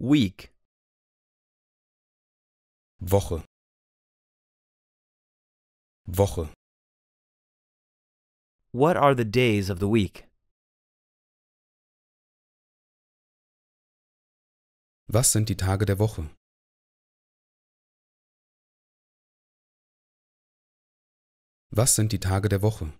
Week Woche Woche What are the days of the week? Was sind die Tage der Woche? Was sind die Tage der Woche?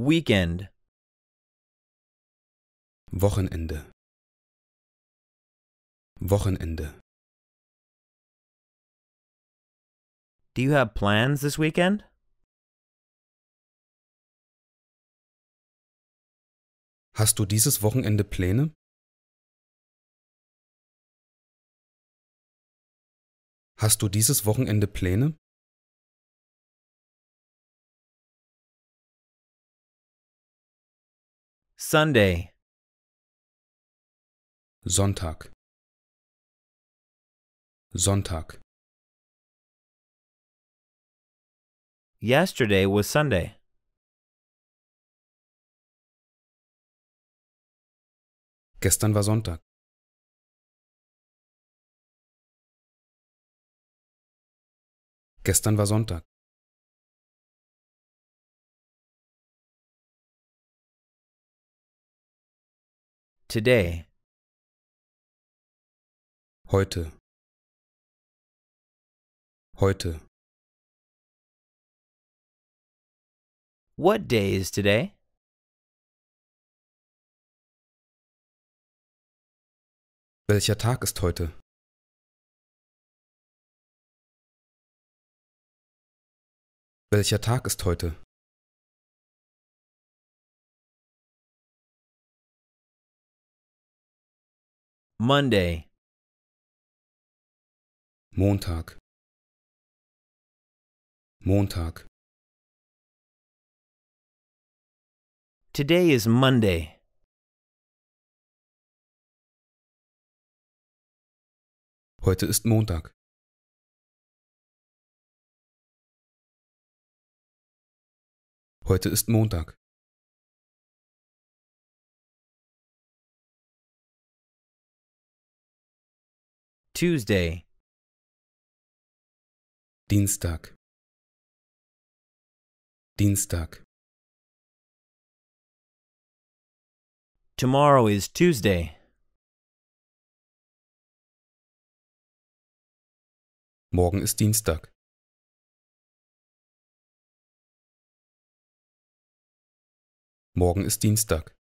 Weekend Wochenende Wochenende Do you have plans this weekend? Hast du dieses Wochenende Pläne? Hast du dieses Wochenende Pläne? Sunday. Sonntag. Sonntag. Yesterday was Sunday. Gestern war Sonntag. Gestern war Sonntag. Today. Heute. Heute. What day is today? Welcher Tag ist heute? Welcher Tag ist heute? Monday Montag Montag Today is Monday. Heute ist Montag. Heute ist Montag. Tuesday Dienstag Dienstag Tomorrow is Tuesday. Morgen ist Dienstag. Morgen ist Dienstag.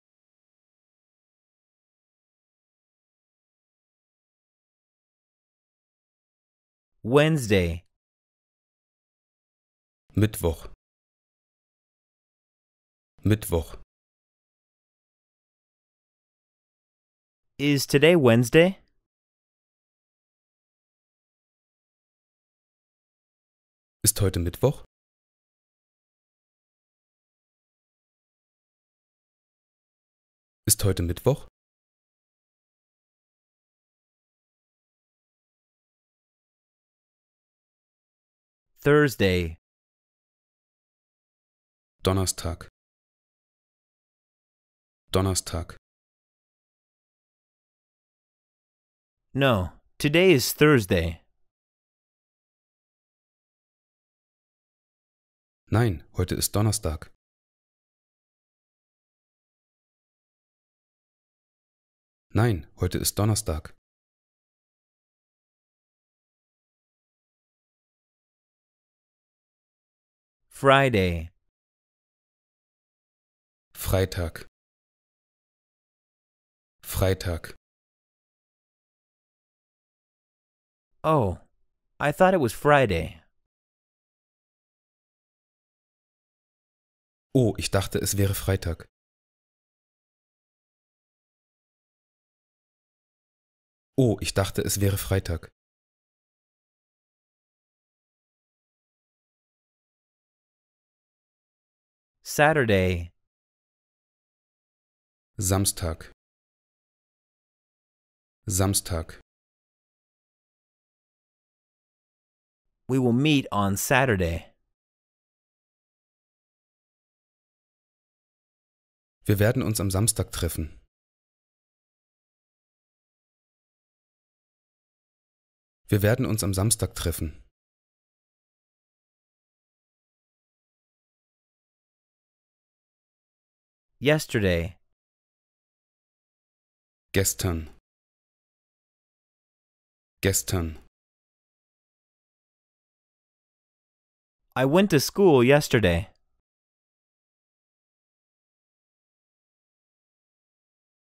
Wednesday Mittwoch Mittwoch Is today Wednesday? Ist heute Mittwoch? Ist heute Mittwoch? Thursday Donnerstag Donnerstag No, today is Thursday. Nein, heute ist Donnerstag. Nein, heute ist Donnerstag. Friday Freitag Freitag Oh, I thought it was Friday. Oh, ich dachte, es wäre Freitag. Oh, ich dachte, es wäre Freitag. Saturday Samstag Samstag We will meet on Saturday. Wir werden uns am Samstag treffen. Wir werden uns am Samstag treffen. Yesterday. Gestern. Gestern. I went to school yesterday.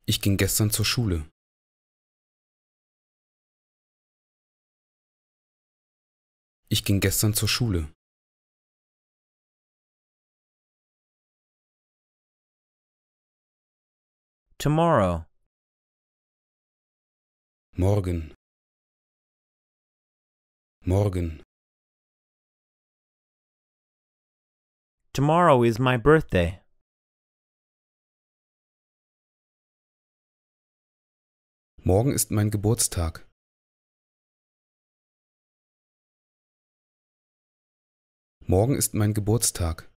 Ich ging gestern zur Schule. Ich ging gestern zur Schule. Tomorrow. Morgen. Morgen. Tomorrow is my birthday. Morgen ist mein Geburtstag. Morgen ist mein Geburtstag.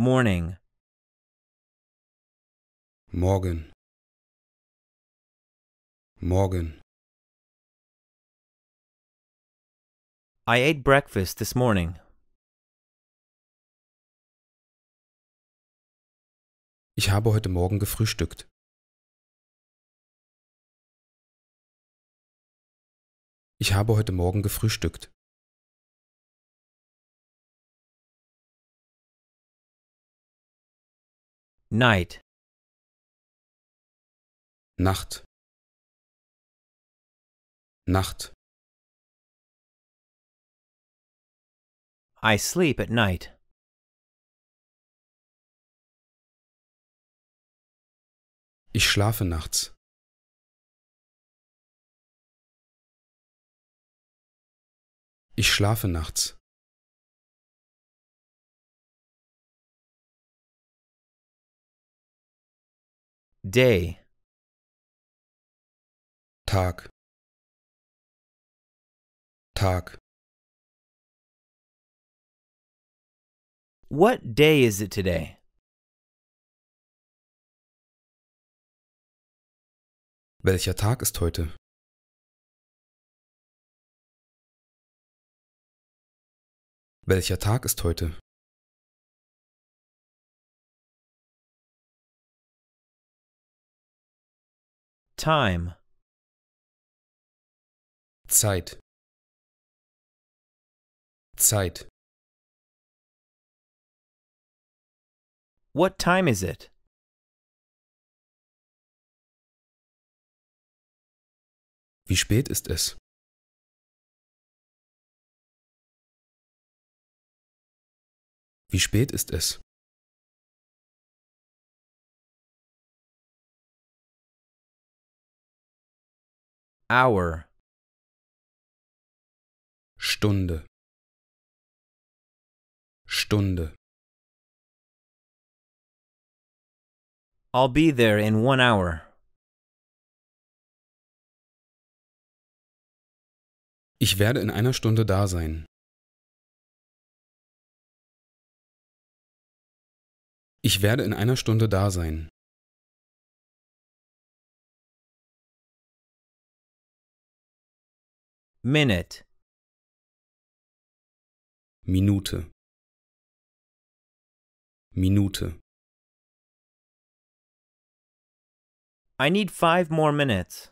Morning. Morgen. Morgen. I ate breakfast this morning. Ich habe heute Morgen gefrühstückt. Ich habe heute Morgen gefrühstückt. Night. Nacht. Nacht. I sleep at night. Ich schlafe nachts. Ich schlafe nachts. Day Tag Tag What day is it today? Welcher Tag ist heute? Welcher Tag ist heute? Time. Zeit. Zeit. What time is it? Wie spät ist es? Wie spät ist es? Hour Stunde Stunde I'll be there in one hour. Ich werde in einer Stunde da sein. Ich werde in einer Stunde da sein. Minute. Minute. Minute. I need five more minutes.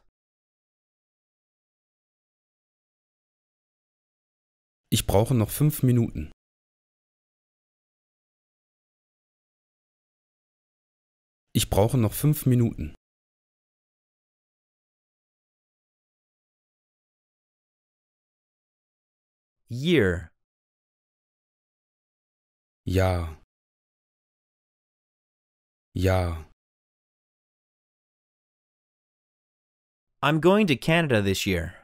Ich brauche noch fünf Minuten. Ich brauche noch fünf Minuten. year Ja. Ja. I'm going to Canada this year.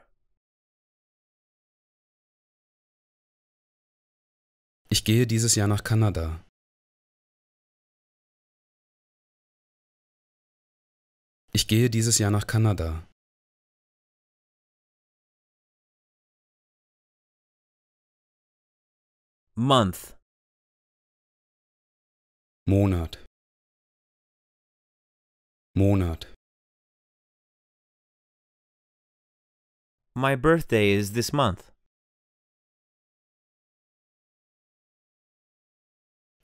Ich gehe dieses Jahr nach Kanada. Ich gehe dieses Jahr nach Kanada. Month. Monat. Monat. My birthday is this month.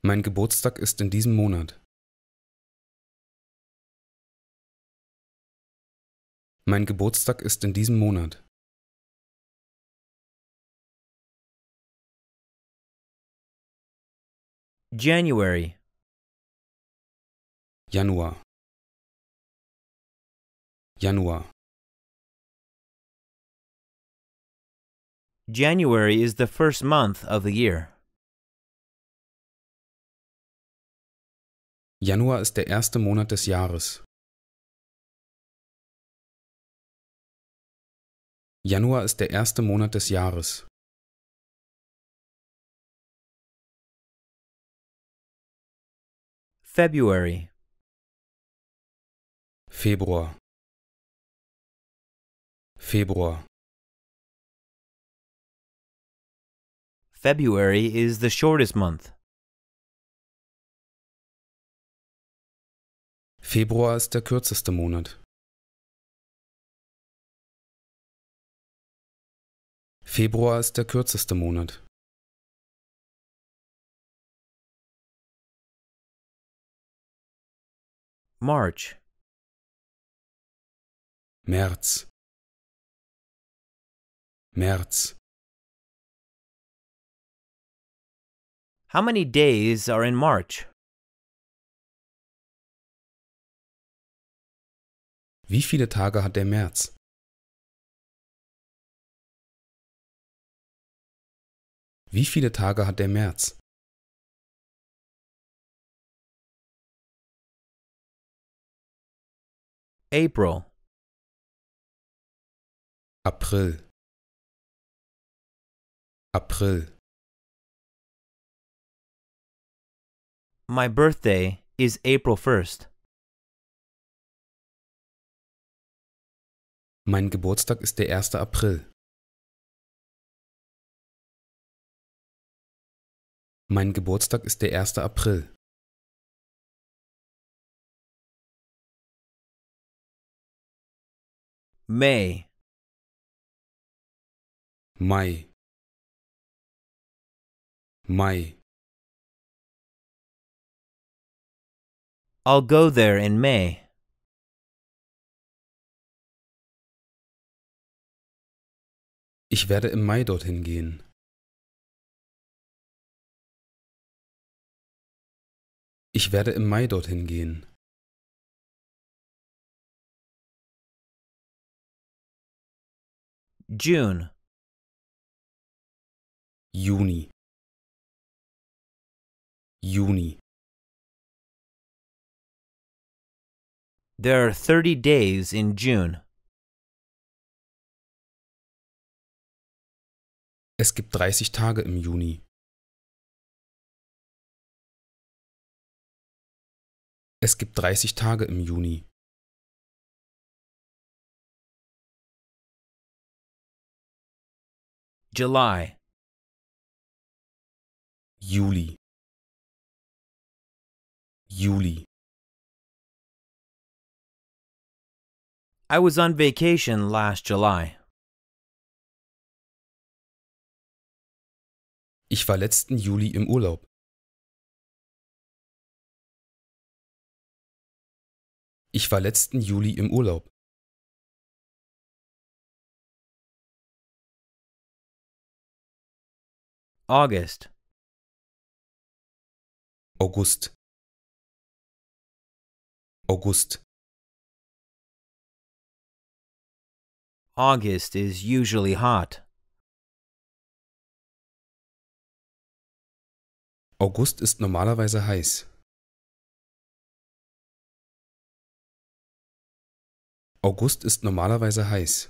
Mein Geburtstag ist in diesem Monat. Mein Geburtstag ist in diesem Monat. January Januar Januar January is the first month of the year. Januar ist der erste Monat des Jahres. Januar ist der erste Monat des Jahres. February Februar Februar February is the shortest month. Februar ist der kürzeste Monat. Februar ist der kürzeste Monat. March März März How many days are in March? Wie viele Tage hat der März? Wie viele Tage hat der März? April. April. April. My birthday is April 1st. Mein Geburtstag ist der 1. April. Mein Geburtstag ist der 1. April. May. May. May. I'll go there in May. Ich werde im Mai dorthin gehen. Ich werde im Mai dorthin gehen. June Juni Juni There are 30 days in June. Es gibt 30 Tage im Juni. Es gibt 30 Tage im Juni. July. Juli. Juli. I was on vacation last July. Ich war letzten Juli im Urlaub. Ich war letzten Juli im Urlaub. August. August. August. August is usually hot. August ist normalerweise heiß. August ist normalerweise heiß.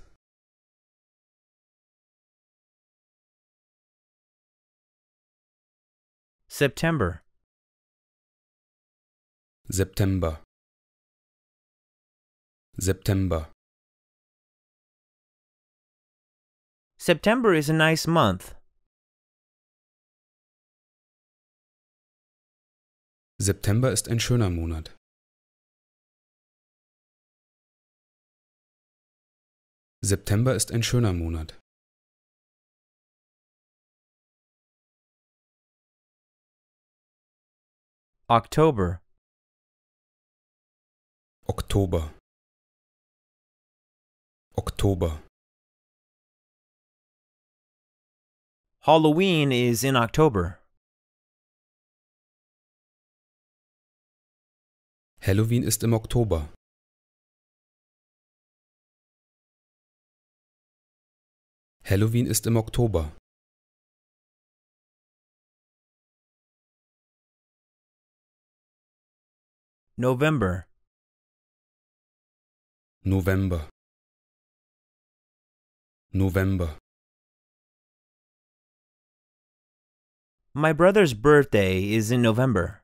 September. September. September. September is a nice month. September ist ein schöner Monat. September ist ein schöner Monat. October October. October. Halloween is in October. Halloween ist im Oktober. Halloween ist im Oktober. November. November. November. My brother's birthday is in November.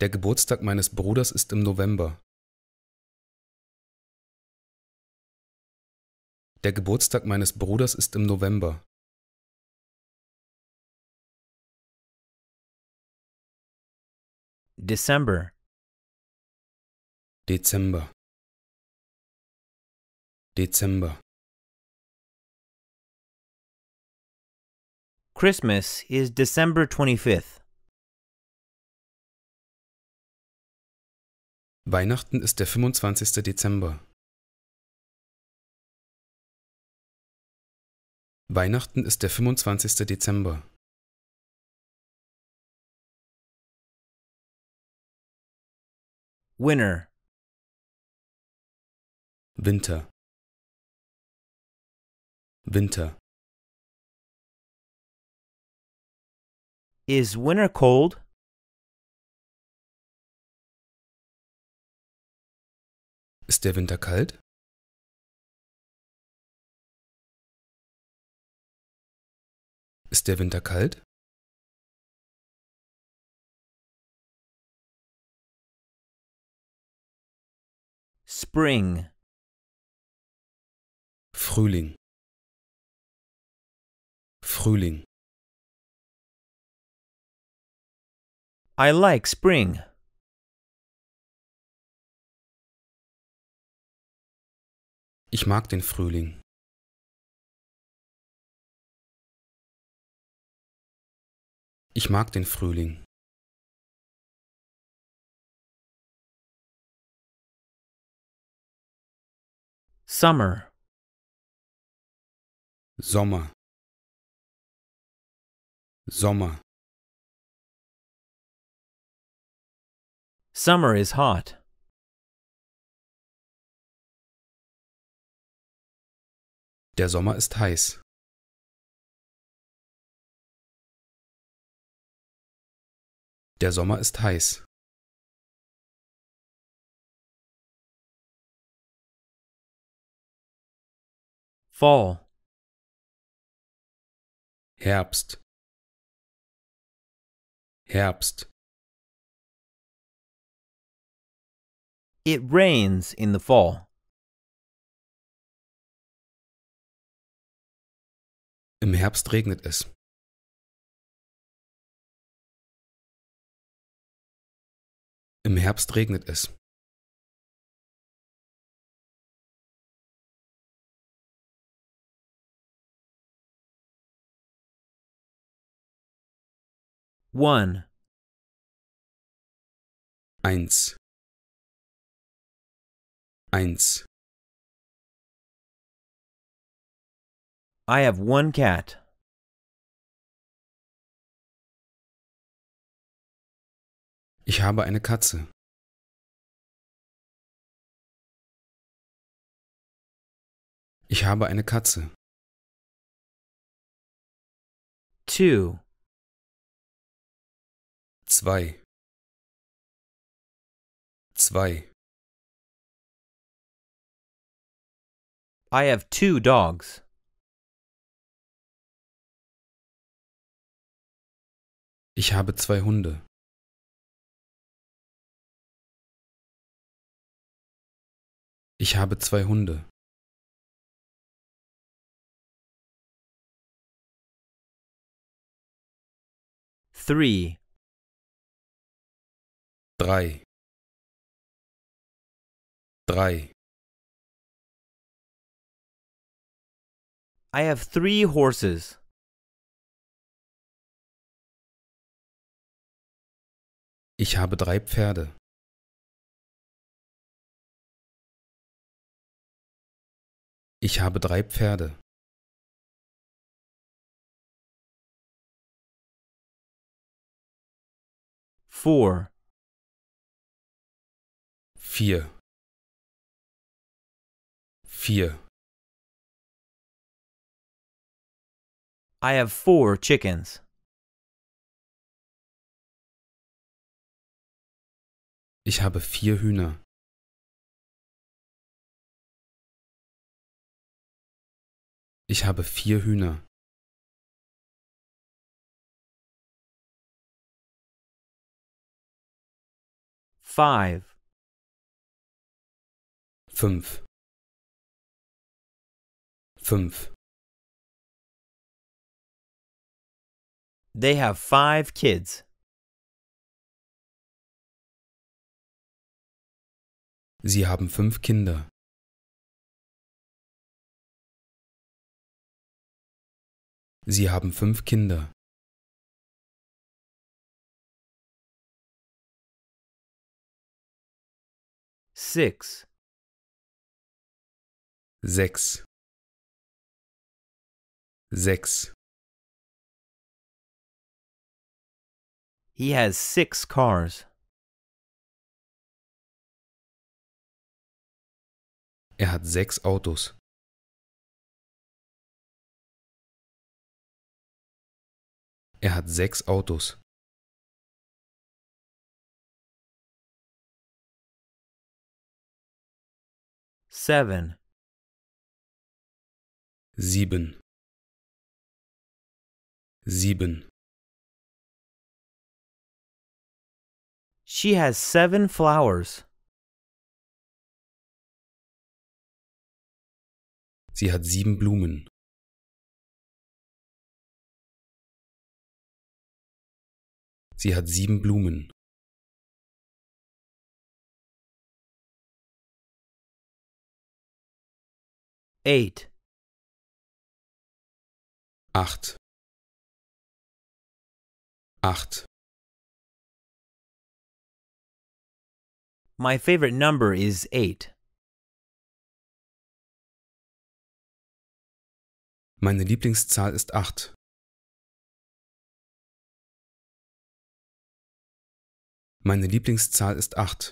Der Geburtstag meines Bruders ist im November. Der Geburtstag meines Bruders ist im November. December Dezember Dezember Christmas is December 25th. Weihnachten ist der 25. Dezember. Weihnachten ist der 25. Dezember. Winter. Winter. Winter. Is winter cold? Ist der Winter kalt? Ist der Winter kalt? Spring Frühling Frühling I like spring. Ich mag den Frühling. Ich mag den Frühling. Summer Sommer Sommer Summer is hot. Der Sommer ist heiß. Der Sommer ist heiß. Fall Herbst Herbst It rains in the fall. Im Herbst regnet es. Im Herbst regnet es. One. Eins. Eins. I have one cat. Ich habe eine Katze. Ich habe eine Katze. Two zwei, zwei. I have two dogs. Ich habe zwei Hunde. Ich habe zwei Hunde. Three drei drei I have three horses. Ich habe drei Pferde. Ich habe drei Pferde. Four vier, vier. I have four chickens. Ich habe vier Hühner. Ich habe vier Hühner. Five fünf fünf They have five kids. Sie haben fünf Kinder. Sie haben fünf Kinder. Six. sechs sechs He has six cars. Er hat sechs Autos. Er hat sechs Autos. Seven sieben sieben She has seven flowers. Sie hat sieben Blumen. Sie hat sieben Blumen. Eight. acht acht My favorite number is eight Meine Lieblingszahl ist acht Meine Lieblingszahl ist acht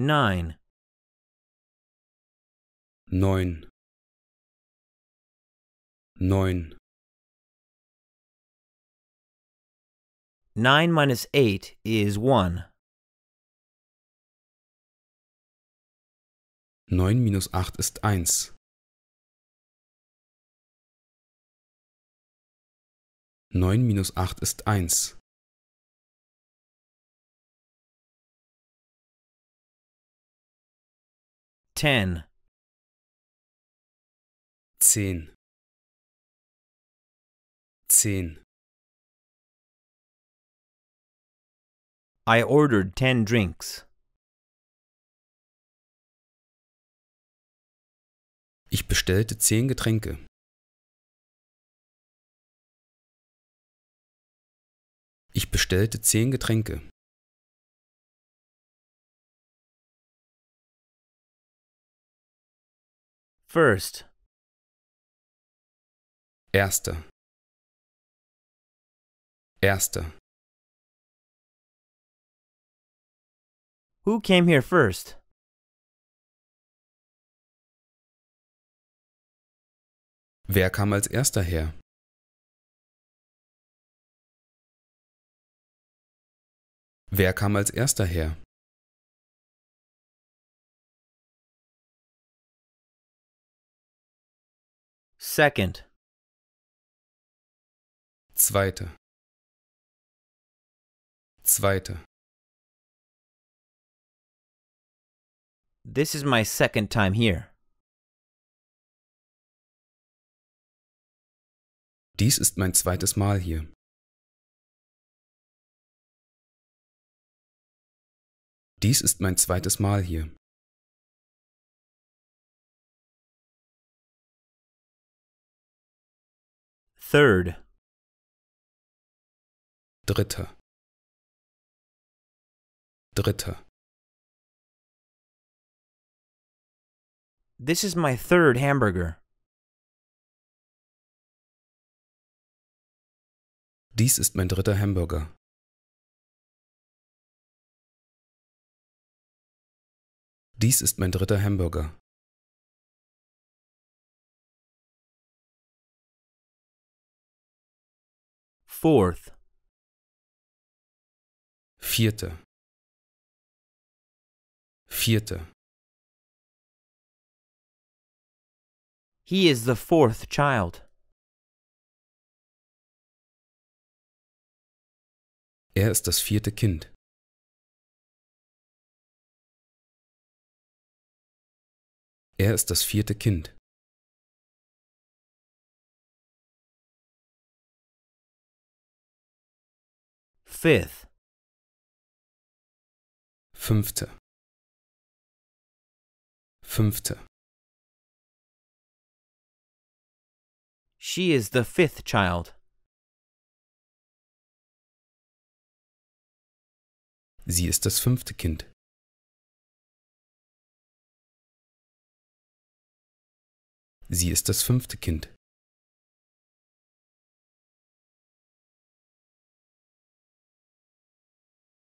Nine neun neun Nine minus eight is one. Neun minus acht ist eins. Neun minus acht ist eins. Ten zehn, zehn. I ordered ten drinks. Ich bestellte zehn Getränke. Ich bestellte zehn Getränke. First, Erste. Erste. Who came here first? Wer kam als erster her? Wer kam als erster her? Second. Zweite. Zweite. This is my second time here. Dies ist mein zweites Mal hier. Dies ist mein zweites Mal hier. Third. Dritte. Dritte. This is my third hamburger. Dies ist mein dritter Hamburger. Dies ist mein dritter Hamburger. Fourth. Vierte. Vierte. He is the fourth child. Er ist das vierte Kind. Er ist das vierte Kind. Fifth. Fünfte. Fünfte. She is the fifth child. Sie ist das fünfte Kind. Sie ist das fünfte Kind.